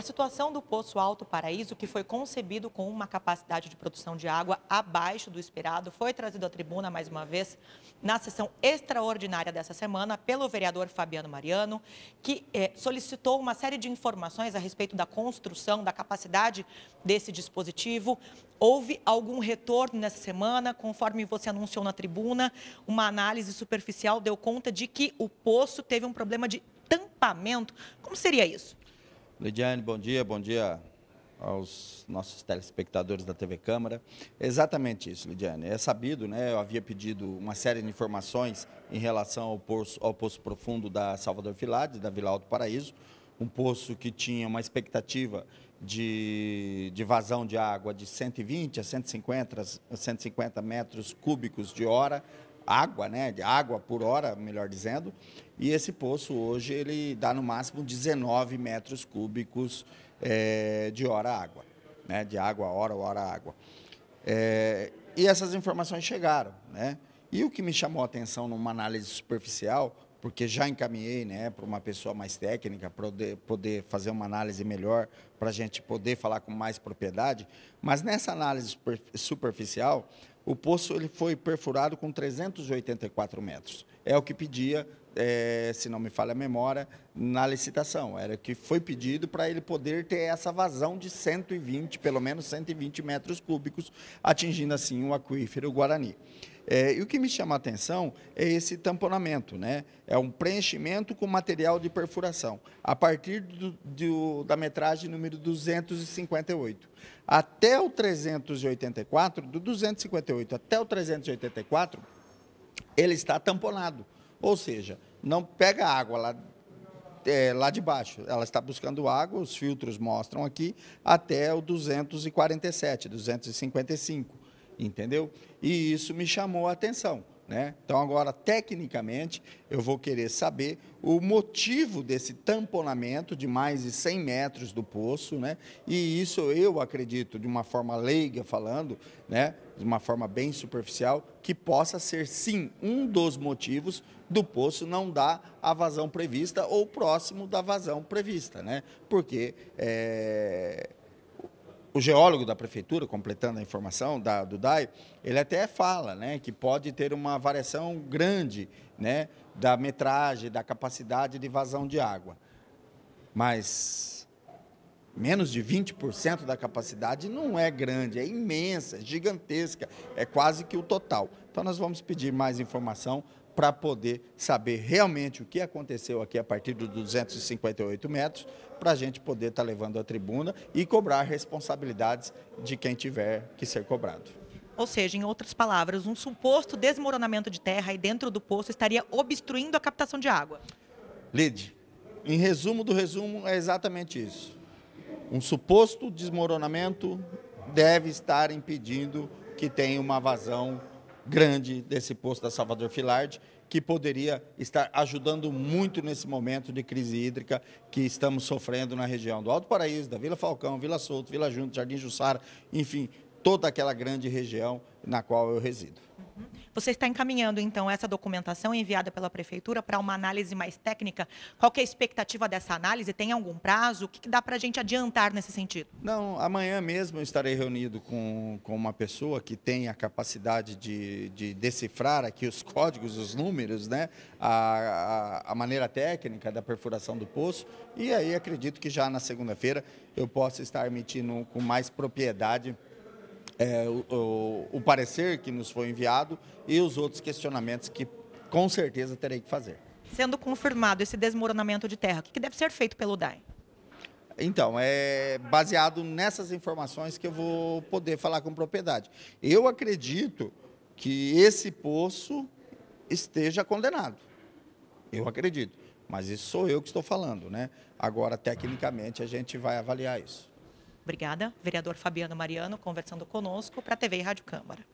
a situação do Poço Alto Paraíso, que foi concebido com uma capacidade de produção de água abaixo do esperado, foi trazido à tribuna mais uma vez na sessão extraordinária dessa semana pelo vereador Fabiano Mariano, que eh, solicitou uma série de informações a respeito da construção, da capacidade desse dispositivo. Houve algum retorno nessa semana, conforme você anunciou na tribuna, uma análise superficial deu conta de que o poço teve um problema de tampamento. Como seria isso? Lidiane, bom dia, bom dia aos nossos telespectadores da TV Câmara. Exatamente isso, Lidiane. É sabido, né? Eu havia pedido uma série de informações em relação ao poço, ao poço profundo da Salvador Filade, da Vila Alto Paraíso, um poço que tinha uma expectativa de, de vazão de água de 120 a 150, a 150 metros cúbicos de hora água, né, de água por hora, melhor dizendo. E esse poço hoje ele dá no máximo 19 metros cúbicos é, de hora água, né, de água hora hora água. É, e essas informações chegaram, né? E o que me chamou a atenção numa análise superficial, porque já encaminhei, né, para uma pessoa mais técnica poder, poder fazer uma análise melhor para a gente poder falar com mais propriedade, mas nessa análise superficial o poço ele foi perfurado com 384 metros. É o que pedia é, se não me falha a memória, na licitação. Era que foi pedido para ele poder ter essa vazão de 120, pelo menos 120 metros cúbicos, atingindo assim o aquífero Guarani. É, e o que me chama a atenção é esse tamponamento, né? É um preenchimento com material de perfuração, a partir do, do, da metragem número 258. Até o 384, do 258 até o 384, ele está tamponado. Ou seja, não pega água lá, é, lá de baixo, ela está buscando água, os filtros mostram aqui, até o 247, 255, entendeu? E isso me chamou a atenção. Né? Então, agora, tecnicamente, eu vou querer saber o motivo desse tamponamento de mais de 100 metros do poço, né? e isso eu acredito, de uma forma leiga falando, né? de uma forma bem superficial, que possa ser sim um dos motivos do poço não dar a vazão prevista ou próximo da vazão prevista, né? porque é, o geólogo da prefeitura, completando a informação da, do DAI, ele até fala né, que pode ter uma variação grande né, da metragem, da capacidade de vazão de água. Mas menos de 20% da capacidade não é grande, é imensa, é gigantesca, é quase que o total. Então nós vamos pedir mais informação para poder saber realmente o que aconteceu aqui a partir dos 258 metros, para a gente poder estar tá levando à tribuna e cobrar responsabilidades de quem tiver que ser cobrado. Ou seja, em outras palavras, um suposto desmoronamento de terra aí dentro do poço estaria obstruindo a captação de água. Lide, em resumo do resumo, é exatamente isso um suposto desmoronamento deve estar impedindo que tenha uma vazão grande desse posto da Salvador Filard, que poderia estar ajudando muito nesse momento de crise hídrica que estamos sofrendo na região do Alto Paraíso, da Vila Falcão, Vila Souto, Vila Junto, Jardim Jussara, enfim, toda aquela grande região na qual eu resido. Uhum. Você está encaminhando, então, essa documentação enviada pela Prefeitura para uma análise mais técnica. Qual é a expectativa dessa análise? Tem algum prazo? O que dá para a gente adiantar nesse sentido? Não, amanhã mesmo eu estarei reunido com, com uma pessoa que tem a capacidade de, de decifrar aqui os códigos, os números, né? A, a, a maneira técnica da perfuração do poço. E aí acredito que já na segunda-feira eu possa estar emitindo com mais propriedade é, o, o, parecer que nos foi enviado e os outros questionamentos que com certeza terei que fazer. Sendo confirmado esse desmoronamento de terra, o que, deve ser feito pelo DAE? Então, é baseado nessas informações que eu vou poder falar com propriedade. Eu acredito que esse poço esteja condenado. Eu acredito. Mas isso sou eu que estou falando, né? Agora, tecnicamente, a gente vai avaliar isso. Obrigada, vereador Fabiano Mariano, conversando conosco para a TV e Rádio Câmara.